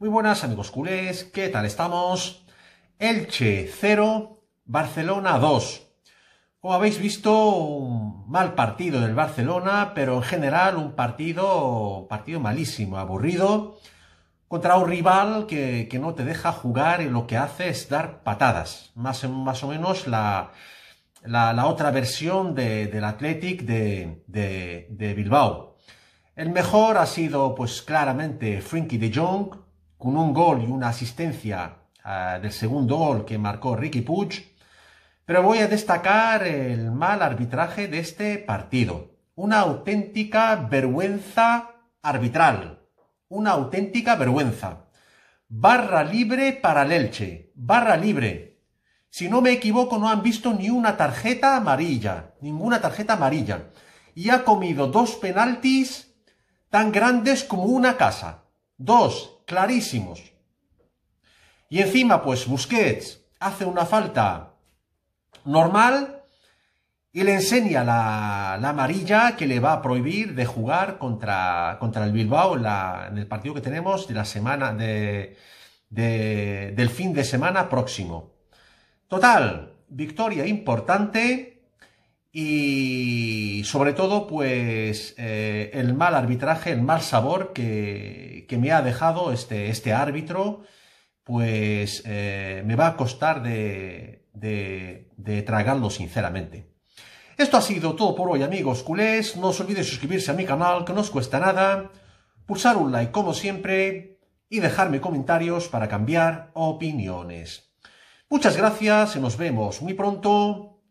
Muy buenas amigos culés, ¿qué tal estamos? Elche 0, Barcelona 2. Como habéis visto, un mal partido del Barcelona, pero en general un partido, partido malísimo, aburrido, contra un rival que, que no te deja jugar y lo que hace es dar patadas. Más, más o menos la, la, otra versión del Athletic de, de, de Bilbao. El mejor ha sido, pues claramente, Frankie de Jong, con un gol y una asistencia ah, del segundo gol que marcó Ricky Puig, pero voy a destacar el mal arbitraje de este partido. Una auténtica vergüenza arbitral. Una auténtica vergüenza. Barra libre para el Elche. Barra libre. Si no me equivoco, no han visto ni una tarjeta amarilla. Ninguna tarjeta amarilla. Y ha comido dos penaltis tan grandes como una casa. Dos clarísimos. Y encima, pues Busquets hace una falta normal y le enseña la, la amarilla que le va a prohibir de jugar contra, contra el Bilbao en, el partido que tenemos de la semana del fin de semana próximo. Total, victoria importante y y sobre todo, pues eh, el mal arbitraje, el mal sabor que, me ha dejado este, este árbitro, pues eh, me va a costar de, de, tragarlo sinceramente. Esto ha sido todo por hoy amigos culés, no os olvidéis suscribirse a mi canal que no os cuesta nada, pulsar un like como siempre y dejarme comentarios para cambiar opiniones. Muchas gracias y nos vemos muy pronto